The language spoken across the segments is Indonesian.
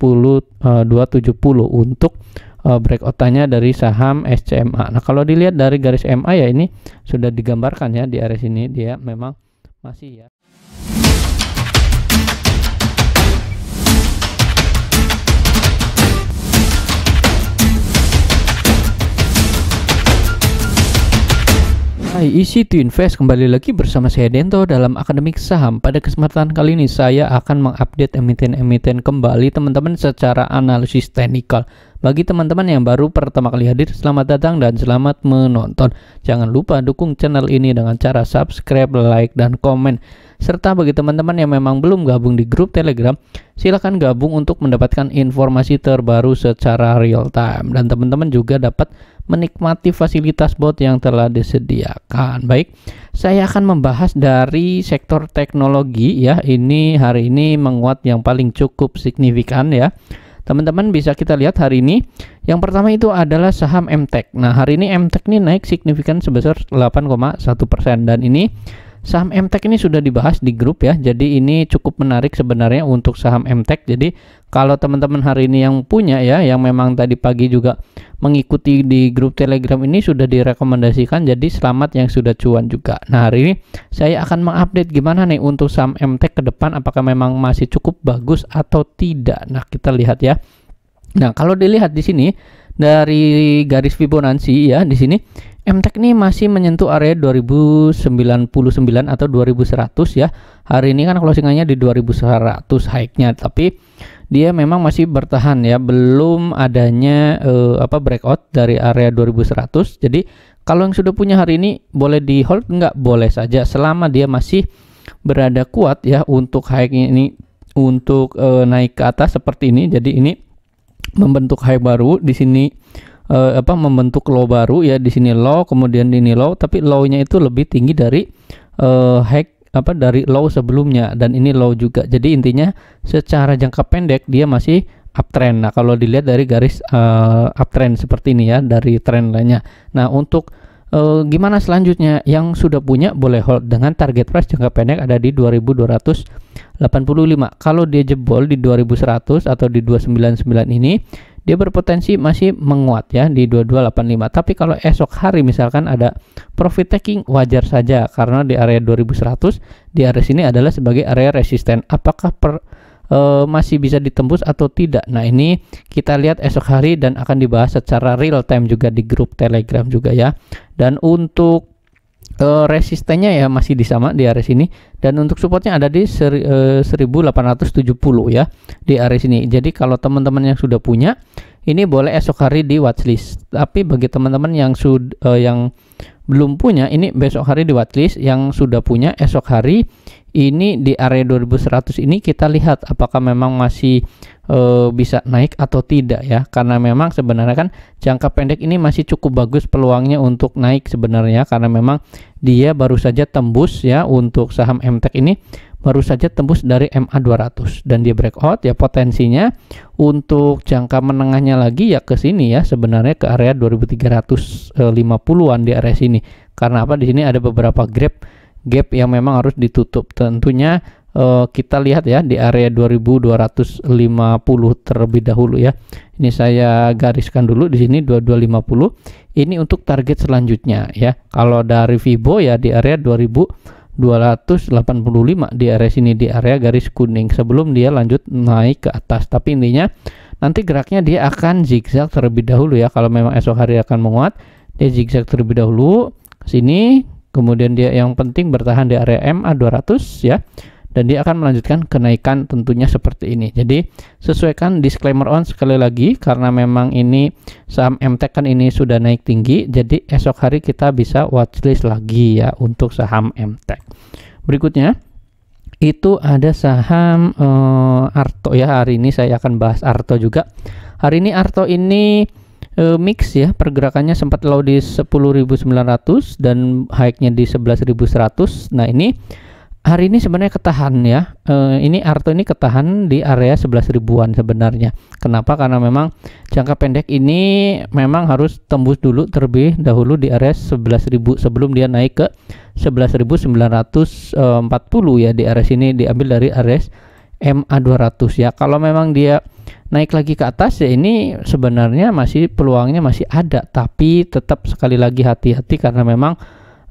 270 eh, untuk eh, breakout-nya dari saham SCMA. Nah, kalau dilihat dari garis MA ya ini sudah digambarkan ya di area sini dia memang masih ya Hai isi e to invest kembali lagi bersama saya Dento dalam akademik saham pada kesempatan kali ini saya akan mengupdate emiten-emiten kembali teman-teman secara analisis teknikal bagi teman-teman yang baru pertama kali hadir selamat datang dan selamat menonton jangan lupa dukung channel ini dengan cara subscribe like dan komen serta bagi teman-teman yang memang belum gabung di grup telegram silahkan gabung untuk mendapatkan informasi terbaru secara real time dan teman-teman juga dapat menikmati fasilitas bot yang telah disediakan. Baik, saya akan membahas dari sektor teknologi ya. Ini hari ini menguat yang paling cukup signifikan ya. Teman-teman bisa kita lihat hari ini. Yang pertama itu adalah saham MTEK. Nah, hari ini MTEK ini naik signifikan sebesar 8,1% dan ini Saham MTEK ini sudah dibahas di grup ya. Jadi ini cukup menarik sebenarnya untuk saham MTEK. Jadi kalau teman-teman hari ini yang punya ya yang memang tadi pagi juga mengikuti di grup Telegram ini sudah direkomendasikan. Jadi selamat yang sudah cuan juga. Nah, hari ini saya akan mengupdate gimana nih untuk saham MTEK ke depan apakah memang masih cukup bagus atau tidak. Nah, kita lihat ya. Nah, kalau dilihat di sini dari garis Fibonacci ya di sini MTEK ini masih menyentuh area 2099 atau 2100 ya. Hari ini kan closingannya di 2100 high-nya, tapi dia memang masih bertahan ya, belum adanya eh, apa breakout dari area 2100. Jadi kalau yang sudah punya hari ini boleh di hold nggak? Boleh saja selama dia masih berada kuat ya untuk high ini untuk uh, naik ke atas seperti ini. Jadi ini membentuk high baru di sini uh, apa membentuk low baru ya di sini low kemudian di ini low tapi low-nya itu lebih tinggi dari uh, hack apa dari low sebelumnya dan ini low juga. Jadi intinya secara jangka pendek dia masih uptrend. Nah, kalau dilihat dari garis uh, uptrend seperti ini ya dari trend lainnya. Nah, untuk uh, gimana selanjutnya yang sudah punya boleh hold dengan target price jangka pendek ada di 2285. Kalau dia jebol di 2100 atau di 299 ini dia berpotensi masih menguat ya di 2285 tapi kalau esok hari misalkan ada profit taking wajar saja karena di area 2100 di area sini adalah sebagai area resisten apakah per e, masih bisa ditembus atau tidak nah ini kita lihat esok hari dan akan dibahas secara real time juga di grup telegram juga ya dan untuk uh, resistennya ya masih di sama di area sini dan untuk supportnya ada di seri, eh, uh, 1870 ya di area sini. Jadi kalau teman-teman yang sudah punya ini boleh esok hari di watchlist. Tapi bagi teman-teman yang sudah eh, uh, yang belum punya ini besok hari di watchlist yang sudah punya esok hari ini di area 2100 ini kita lihat apakah memang masih e, bisa naik atau tidak ya karena memang sebenarnya kan jangka pendek ini masih cukup bagus peluangnya untuk naik sebenarnya karena memang dia baru saja tembus ya untuk saham MTEK ini baru saja tembus dari MA 200 dan dia breakout ya potensinya untuk jangka menengahnya lagi ya ke sini ya sebenarnya ke area 2350-an di area sini karena apa di sini ada beberapa gap gap yang memang harus ditutup tentunya eh, kita lihat ya di area 2250 terlebih dahulu ya ini saya gariskan dulu di sini 2250 ini untuk target selanjutnya ya kalau dari Vibo ya di area 2000 285 di area sini di area garis kuning sebelum dia lanjut naik ke atas tapi intinya nanti geraknya dia akan zigzag terlebih dahulu ya kalau memang esok hari akan menguat dia zigzag terlebih dahulu sini kemudian dia yang penting bertahan di area MA 200 ya dan dia akan melanjutkan kenaikan tentunya seperti ini. Jadi sesuaikan disclaimer on sekali lagi karena memang ini saham MTEK kan ini sudah naik tinggi jadi esok hari kita bisa watchlist lagi ya untuk saham MTEK. Berikutnya itu ada saham eh, Arto ya hari ini saya akan bahas Arto juga. Hari ini Arto ini eh, mix ya pergerakannya sempat low di 10.900 dan high-nya di 11.100. Nah, ini hari ini sebenarnya ketahan ya. uh, ini Arto ini ketahan di area 11 ribuan sebenarnya. Kenapa? Karena memang jangka pendek ini memang harus tembus dulu terlebih dahulu di area ribu sebelum dia naik ke 11.940 eh, ya di area sini diambil dari area MA200 ya. Kalau memang dia naik lagi ke atas ya ini sebenarnya masih peluangnya masih ada tapi tetap sekali lagi hati-hati karena memang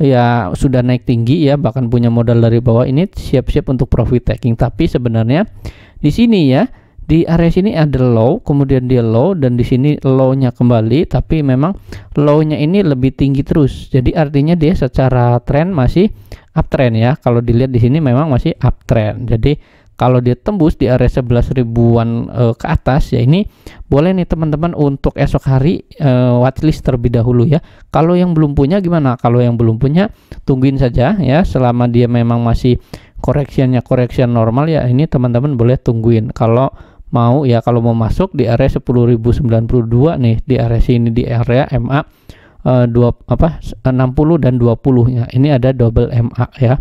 ya sudah naik tinggi ya bahkan punya modal dari bawah ini siap-siap untuk profit taking tapi sebenarnya di sini ya di area sini ada low kemudian dia low dan di sini low-nya kembali tapi memang low-nya ini lebih tinggi terus jadi artinya dia secara trend masih uptrend ya kalau dilihat di sini memang masih uptrend jadi kalau dia tembus di area 11 ribuan e, ke atas ya ini boleh nih teman-teman untuk esok hari e, watchlist terlebih dahulu ya kalau yang belum punya gimana kalau yang belum punya tungguin saja ya selama dia memang masih koreksiannya koreksian normal ya ini teman-teman boleh tungguin kalau mau ya kalau mau masuk di area 10.092 nih di area sini di area MA 2 eh, dua apa 60 dan 20 ya ini ada double MA ya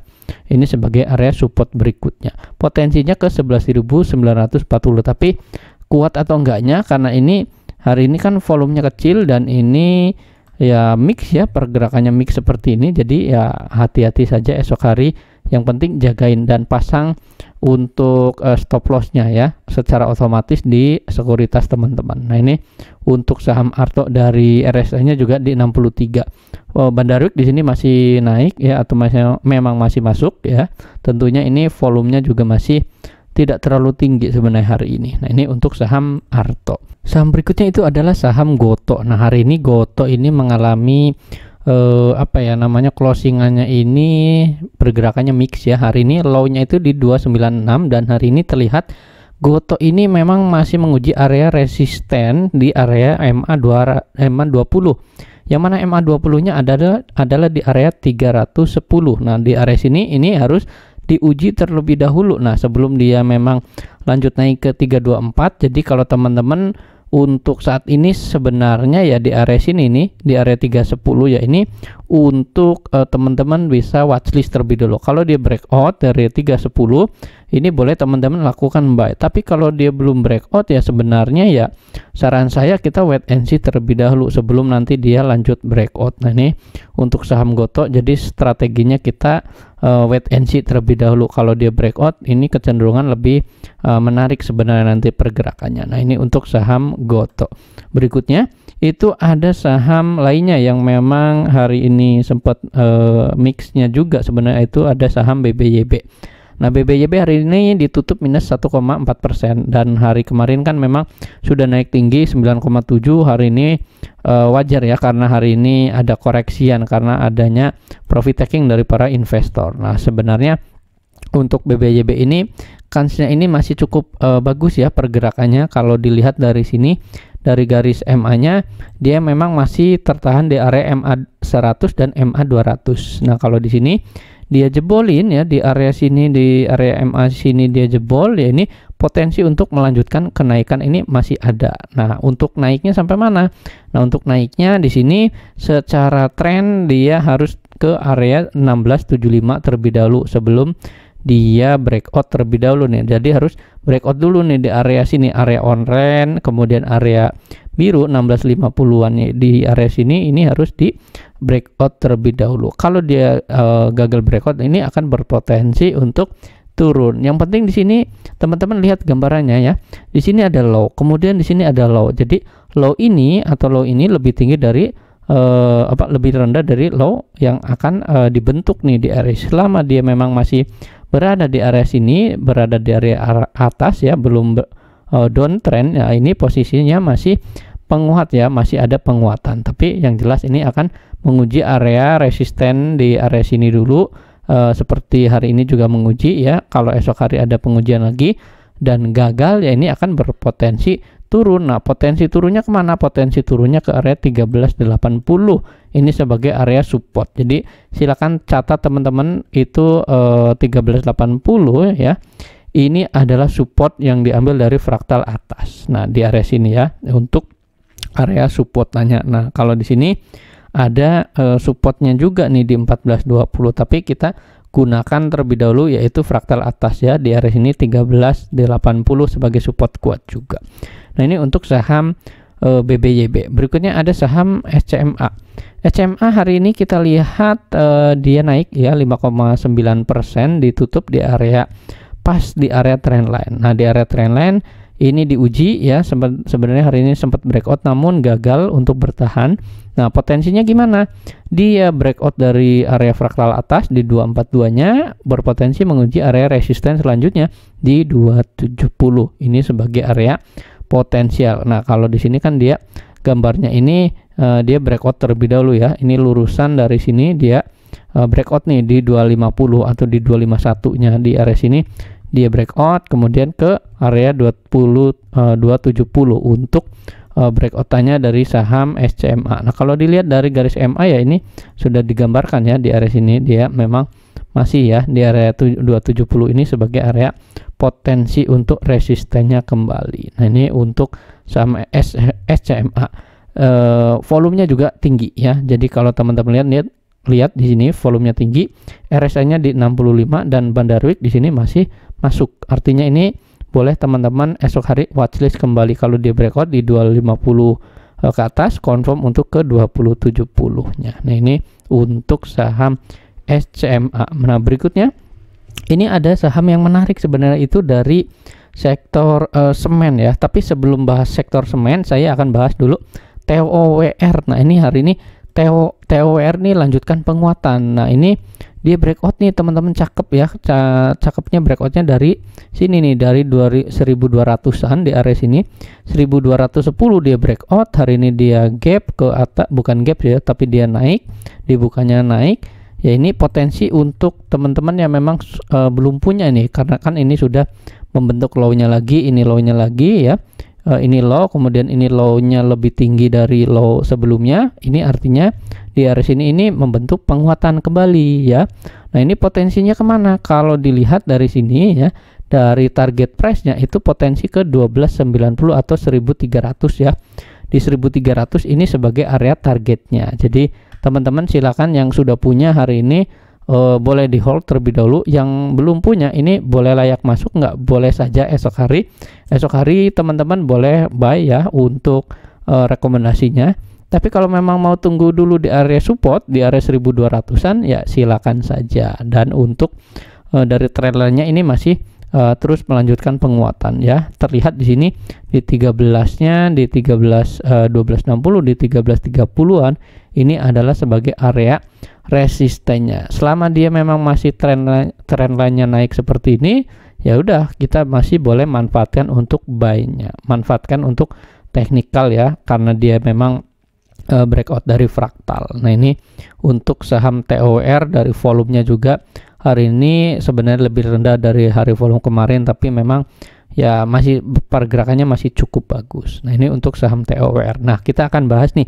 ini sebagai area support berikutnya potensinya ke 11.940 tapi kuat atau enggaknya karena ini hari ini kan volumenya kecil dan ini ya mix ya pergerakannya mix seperti ini jadi ya hati-hati saja esok hari yang penting jagain dan pasang untuk uh, stop lossnya ya secara otomatis di sekuritas teman-teman. Nah ini untuk saham Arto dari RSI-nya juga di 63. Oh, Bandarwik di sini masih naik ya atau masih memang masih masuk ya. Tentunya ini volumenya juga masih tidak terlalu tinggi sebenarnya hari ini. Nah ini untuk saham Arto. Saham berikutnya itu adalah saham Goto. Nah hari ini Goto ini mengalami eh, apa ya namanya closingannya ini pergerakannya mix ya. Hari ini low-nya itu di 296 dan hari ini terlihat Goto ini memang masih menguji area resisten di area ma 20 ma puluh Yang mana MA20-nya adalah adalah di area 310. Nah, di area sini ini harus diuji terlebih dahulu. Nah, sebelum dia memang lanjut naik ke 324. Jadi kalau teman-teman untuk saat ini sebenarnya ya di area sini nih, di area 310 ya ini untuk eh, teman-teman bisa watchlist terlebih dulu. Kalau dia breakout dari 310, ini boleh teman-teman lakukan buy. Tapi kalau dia belum breakout ya sebenarnya ya saran saya kita wait and see terlebih dahulu sebelum nanti dia lanjut breakout. Nah ini untuk saham Goto jadi strateginya kita uh, wait and see terlebih dahulu. Kalau dia breakout ini kecenderungan lebih uh, menarik sebenarnya nanti pergerakannya. Nah ini untuk saham Goto. Berikutnya itu ada saham lainnya yang memang hari ini ini sempat uh, mixnya juga sebenarnya itu ada saham BBYB. Nah, BBYB hari ini ditutup minus 1,4% dan hari kemarin kan memang sudah naik tinggi 9,7 hari ini e, wajar ya karena hari ini ada koreksian karena adanya profit taking dari para investor. Nah, sebenarnya untuk BBYB ini kansnya ini masih cukup e, bagus ya pergerakannya kalau dilihat dari sini dari garis MA-nya dia memang masih tertahan di area MA 100 dan MA 200. Nah, kalau di sini dia jebolin ya di area sini di area MA sini dia jebol ya ini potensi untuk melanjutkan kenaikan ini masih ada. Nah, untuk naiknya sampai mana? Nah, untuk naiknya di sini secara tren dia harus ke area 1675 terlebih dahulu sebelum dia breakout terlebih dahulu nih. Jadi harus breakout dulu nih di area sini, area on-rent, kemudian area biru 1650-an nih di area sini ini harus di breakout terlebih dahulu. Kalau dia uh, gagal breakout ini akan berpotensi untuk turun. Yang penting di sini teman-teman lihat gambarannya ya. Di sini ada low, kemudian di sini ada low. Jadi low ini atau low ini lebih tinggi dari eh, apa lebih rendah dari low yang akan eh, dibentuk nih di area. Selama dia memang masih berada di area sini, berada di area atas ya, belum uh, downtrend. Ya, ini posisinya masih penguat ya, masih ada penguatan. Tapi yang jelas ini akan menguji area resisten di area sini dulu. Uh, seperti hari ini juga menguji ya. Kalau esok hari ada pengujian lagi dan gagal ya ini akan berpotensi turun. Nah, potensi turunnya kemana? Potensi turunnya ke area 1380. Ini sebagai area support. Jadi, silakan catat teman-teman itu eh, 1380 ya. Ini adalah support yang diambil dari fraktal atas. Nah, di area sini ya untuk area support tanya. Nah, kalau di sini ada eh, supportnya juga nih di 1420, tapi kita gunakan terlebih dahulu yaitu fraktal atas ya di area sini 1380 sebagai support kuat juga. Nah ini untuk saham e, eh, BBYB. Berikutnya ada saham SCMA. SCMA hari ini kita lihat e, dia naik ya 5,9% ditutup di area pas di area trendline. Nah di area trendline ini diuji ya sebenarnya hari ini sempat breakout namun gagal untuk bertahan. Nah, potensinya gimana? Dia breakout dari area fraktal atas di 242-nya berpotensi menguji area resisten selanjutnya di 270. Ini sebagai area potensial. Nah, kalau di sini kan dia gambarnya ini uh, dia breakout terlebih dahulu ya. Ini lurusan dari sini dia uh, breakout nih di 250 atau di 251-nya di area sini dia breakout kemudian ke area 20 uh, 270 untuk uh, eh, breakoutannya dari saham SCMA. Nah, kalau dilihat dari garis MA ya ini sudah digambarkan ya di area sini dia memang masih ya di area 270 ini sebagai area potensi untuk resistennya kembali. Nah, ini untuk saham SCMA. Uh, eh, volumenya juga tinggi ya. Jadi kalau teman-teman lihat lihat lihat di sini volumenya tinggi, RSI-nya di 65 dan bandarwick di sini masih masuk. Artinya ini boleh teman-teman esok hari watchlist kembali kalau dia breakout di 250 eh, ke atas confirm untuk ke 270 nya Nah, ini untuk saham SCMA. Nah, berikutnya ini ada saham yang menarik sebenarnya itu dari sektor uh, semen ya. Tapi sebelum bahas sektor semen, saya akan bahas dulu TOWR. Nah, ini hari ini TO, TOR nih lanjutkan penguatan. Nah, ini dia breakout nih teman-teman cakep ya. cakepnya breakoutnya dari sini nih dari 1200-an di area sini. 1210 dia breakout, hari ini dia gap ke atas bukan gap ya, tapi dia naik, dibukanya naik. Ya ini potensi untuk teman-teman yang memang uh, belum punya nih karena kan ini sudah membentuk low-nya lagi, ini low-nya lagi ya. Eh, ini low kemudian ini low-nya lebih tinggi dari low sebelumnya ini artinya di area sini ini membentuk penguatan kembali ya nah ini potensinya kemana kalau dilihat dari sini ya dari target price-nya itu potensi ke 1290 atau 1300 ya di 1300 ini sebagai area targetnya jadi teman-teman silakan yang sudah punya hari ini uh, boleh di hold terlebih dahulu yang belum punya ini boleh layak masuk nggak boleh saja esok hari esok hari teman-teman boleh buy ya untuk uh, rekomendasinya tapi kalau memang mau tunggu dulu di area support di area 1200-an ya silakan saja dan untuk uh, dari trailernya ini masih uh, terus melanjutkan penguatan ya. Terlihat di sini di 13-nya, di 13 uh, 1260, di 1330-an ini adalah sebagai area resistennya. Selama dia memang masih tren trend lainnya nya naik seperti ini, ya udah kita masih boleh manfaatkan untuk buy-nya. Manfaatkan untuk teknikal ya karena dia memang uh, breakout dari fraktal. Nah, ini untuk saham TOR dari volumenya juga hari ini sebenarnya lebih rendah dari hari volume kemarin tapi memang ya masih pergerakannya masih cukup bagus. Nah, ini untuk saham TOR. Nah, kita akan bahas nih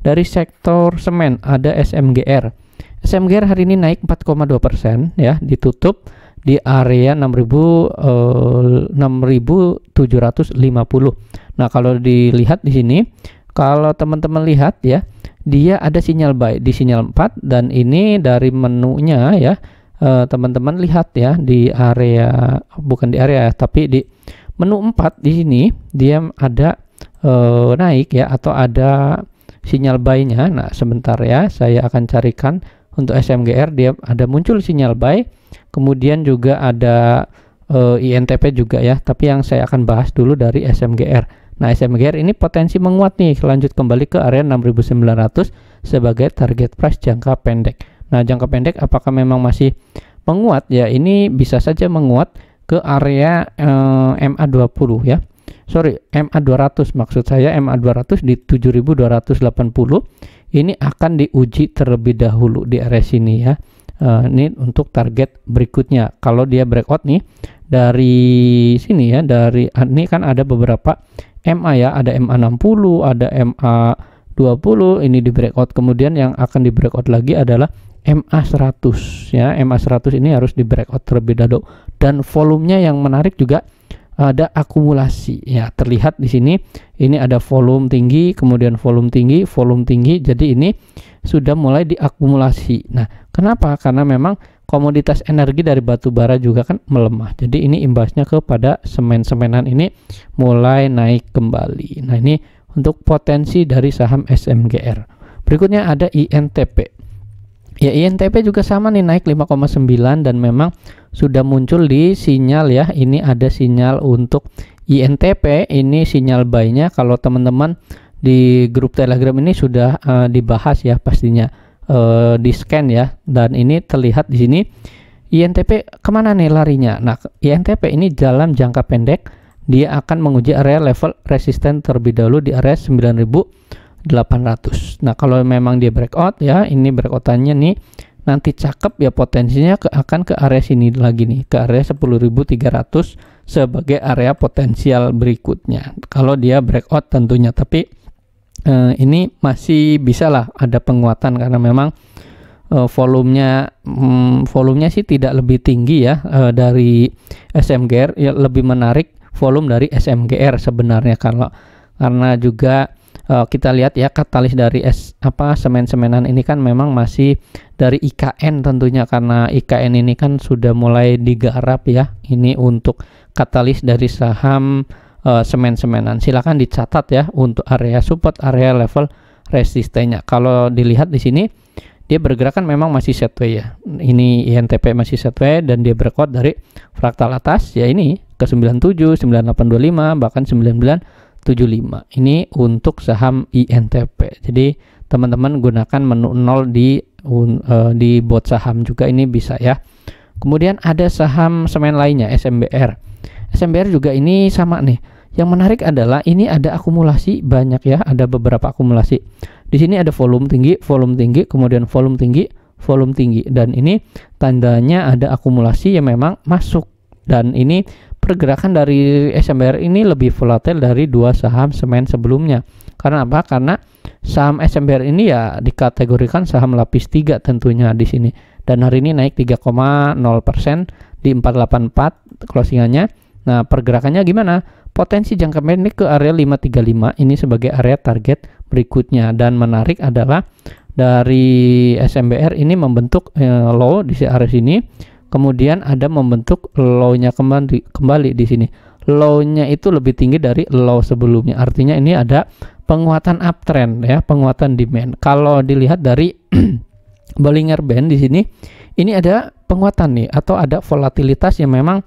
dari sektor semen ada SMGR. SMGR hari ini naik 4,2 persen ya ditutup di area 6750. Eh, nah, kalau dilihat di sini kalau teman-teman lihat ya, dia ada sinyal baik di sinyal 4 dan ini dari menunya ya eh, teman-teman eh, lihat ya di area bukan di area tapi di menu 4 di sini dia ada eh, naik ya atau ada sinyal baiknya. Nah, sebentar ya, saya akan carikan untuk SMGR dia ada muncul sinyal buy, kemudian juga ada e, eh, INTP juga ya, tapi yang saya akan bahas dulu dari SMGR. Nah, SMGR ini potensi menguat nih, lanjut kembali ke area 6900 sebagai target price jangka pendek. Nah, jangka pendek apakah memang masih menguat? Ya, ini bisa saja menguat ke area e, eh, MA20 ya sorry MA200 maksud saya MA200 di 7280 ini akan diuji terlebih dahulu di area sini ya uh, ini untuk target berikutnya kalau dia breakout nih dari sini ya dari ah, ini kan ada beberapa MA ya ada MA60 ada MA20 ini di breakout kemudian yang akan di breakout lagi adalah MA100 ya MA100 ini harus di breakout terlebih dahulu dan volumenya yang menarik juga ada akumulasi ya terlihat di sini ini ada volume tinggi kemudian volume tinggi volume tinggi jadi ini sudah mulai diakumulasi nah kenapa karena memang komoditas energi dari batu bara juga kan melemah jadi ini imbasnya kepada semen-semenan ini mulai naik kembali nah ini untuk potensi dari saham SMGR berikutnya ada INTP Ya INTP juga sama nih naik 5,9 dan memang sudah muncul di sinyal ya. Ini ada sinyal untuk INTP, ini sinyal buy-nya kalau teman-teman di grup Telegram ini sudah uh, dibahas ya pastinya uh, eh, di scan ya dan ini terlihat di sini INTP kemana nih larinya? Nah, INTP ini dalam jangka pendek dia akan menguji area level resisten terlebih dahulu di area 9000 800. Nah, kalau memang dia breakout ya, ini breakoutannya nih nanti cakep ya potensinya ke, akan ke area sini lagi nih, ke area 10.300 sebagai area potensial berikutnya. Kalau dia breakout tentunya, tapi eh, ini masih bisalah ada penguatan karena memang eh, volumenya hmm, volumenya sih tidak lebih tinggi ya eh, dari SMGR, ya lebih menarik volume dari SMGR sebenarnya kalau karena juga uh, kita lihat ya katalis dari es apa semen-semenan ini kan memang masih dari IKN tentunya karena IKN ini kan sudah mulai digarap ya ini untuk katalis dari saham uh, semen-semenan. Silakan dicatat ya untuk area support, area level resistennya. Kalau dilihat di sini dia bergerak kan memang masih setway ya. Ini INTP masih setway dan dia berkuat dari fraktal atas ya ini ke 97, 9825 bahkan 99 75. Ini untuk saham INTP. Jadi teman-teman gunakan menu 0 di e, di bot saham juga ini bisa ya. Kemudian ada saham semen lainnya SMBR. SMBR juga ini sama nih. Yang menarik adalah ini ada akumulasi banyak ya, ada beberapa akumulasi. Di sini ada volume tinggi, volume tinggi, kemudian volume tinggi, volume tinggi dan ini tandanya ada akumulasi yang memang masuk dan ini pergerakan dari SMBR ini lebih volatil dari dua saham semen sebelumnya. Karena apa? Karena saham SMBR ini ya dikategorikan saham lapis 3 tentunya di sini. Dan hari ini naik 3,0% di 484 closingannya. Nah, pergerakannya gimana? Potensi jangka pendek ke area 535 ini sebagai area target berikutnya dan menarik adalah dari SMBR ini membentuk eh, low di area sini kemudian ada membentuk low-nya kembali kembali di sini low-nya itu lebih tinggi dari low sebelumnya artinya ini ada penguatan uptrend ya penguatan demand kalau dilihat dari Bollinger Band di sini ini ada penguatan nih atau ada volatilitas yang memang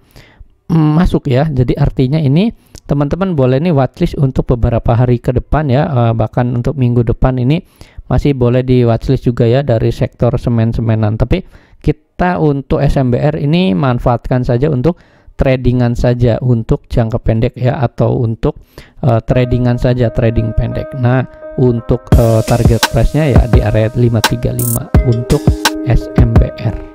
mm, masuk ya jadi artinya ini teman-teman boleh nih watchlist untuk beberapa hari ke depan ya eh, bahkan untuk minggu depan ini masih boleh di watchlist juga ya dari sektor semen-semenan tapi kita untuk SMBR ini manfaatkan saja untuk tradingan saja untuk jangka pendek ya atau untuk uh, tradingan saja trading pendek. Nah, untuk uh, target price-nya ya di area 535 untuk SMBR.